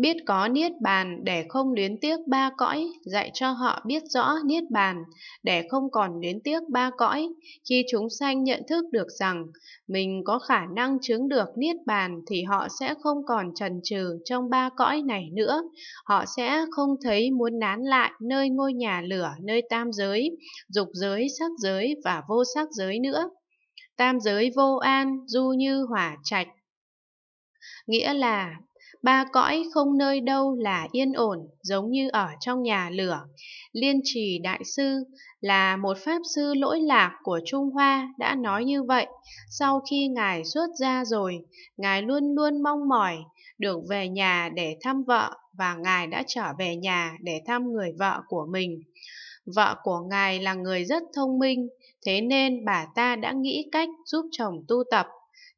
biết có niết bàn để không luyến tiếc ba cõi dạy cho họ biết rõ niết bàn để không còn luyến tiếc ba cõi khi chúng sanh nhận thức được rằng mình có khả năng chứng được niết bàn thì họ sẽ không còn trần trừ trong ba cõi này nữa họ sẽ không thấy muốn nán lại nơi ngôi nhà lửa nơi tam giới dục giới sắc giới và vô sắc giới nữa tam giới vô an du như hỏa trạch nghĩa là ba cõi không nơi đâu là yên ổn, giống như ở trong nhà lửa. Liên trì đại sư là một pháp sư lỗi lạc của Trung Hoa đã nói như vậy. Sau khi ngài xuất gia rồi, ngài luôn luôn mong mỏi được về nhà để thăm vợ và ngài đã trở về nhà để thăm người vợ của mình. Vợ của ngài là người rất thông minh, thế nên bà ta đã nghĩ cách giúp chồng tu tập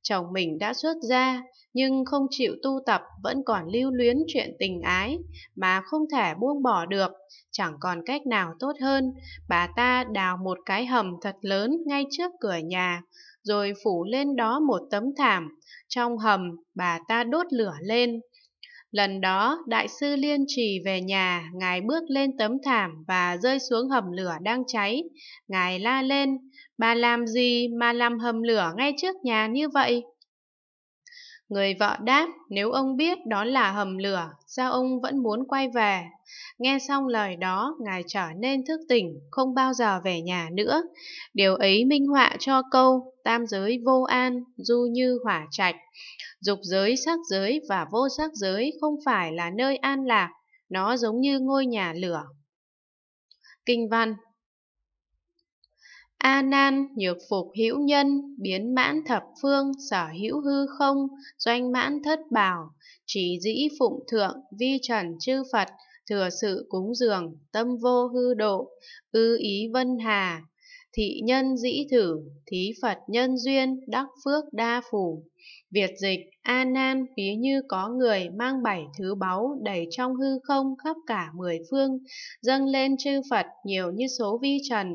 chồng mình đã xuất gia nhưng không chịu tu tập vẫn còn lưu luyến chuyện tình ái mà không thể buông bỏ được, chẳng còn cách nào tốt hơn, bà ta đào một cái hầm thật lớn ngay trước cửa nhà, rồi phủ lên đó một tấm thảm, trong hầm bà ta đốt lửa lên. Lần đó, đại sư Liên Trì về nhà, ngài bước lên tấm thảm và rơi xuống hầm lửa đang cháy. Ngài la lên, bà làm gì mà làm hầm lửa ngay trước nhà như vậy? Người vợ đáp, nếu ông biết đó là hầm lửa, sao ông vẫn muốn quay về? Nghe xong lời đó, ngài trở nên thức tỉnh, không bao giờ về nhà nữa. Điều ấy minh họa cho câu tam giới vô an, du như hỏa trạch. Dục giới, sắc giới và vô sắc giới không phải là nơi an lạc, nó giống như ngôi nhà lửa. Kinh văn A Nan nhược phục hữu nhân, biến mãn thập phương, sở hữu hư không, doanh mãn thất bảo, chỉ dĩ phụng thượng, vi trần chư Phật, thừa sự cúng dường, tâm vô hư độ, ư ý vân hà, thị nhân dĩ thử, thí Phật nhân duyên, đắc phước đa phủ. Việt dịch, A Nan ví như có người mang bảy thứ báu đầy trong hư không khắp cả mười phương, dâng lên chư Phật nhiều như số vi trần,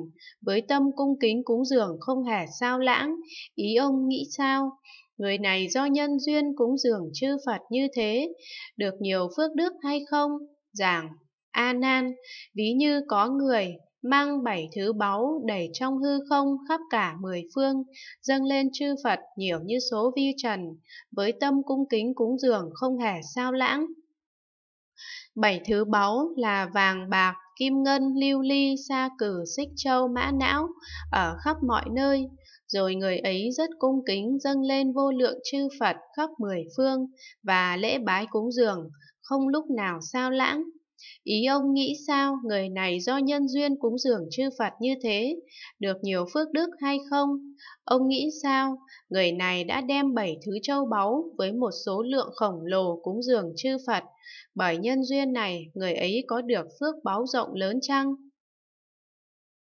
với tâm cung kính cúng dường không hề sao lãng, ý ông nghĩ sao? Người này do nhân duyên cúng dường chư Phật như thế, được nhiều phước đức hay không? Giảng A Nan, ví như có người mang bảy thứ báu đẩy trong hư không khắp cả mười phương, dâng lên chư Phật nhiều như số vi trần, với tâm cung kính cúng dường không hề sao lãng. Bảy thứ báu là vàng bạc, kim ngân, lưu ly, sa cử, xích châu, mã não, ở khắp mọi nơi, rồi người ấy rất cung kính dâng lên vô lượng chư Phật khắp mười phương và lễ bái cúng dường, không lúc nào sao lãng. Ý ông nghĩ sao người này do nhân duyên cúng dường chư Phật như thế, được nhiều phước đức hay không? Ông nghĩ sao người này đã đem bảy thứ châu báu với một số lượng khổng lồ cúng dường chư Phật, bởi nhân duyên này người ấy có được phước báo rộng lớn chăng?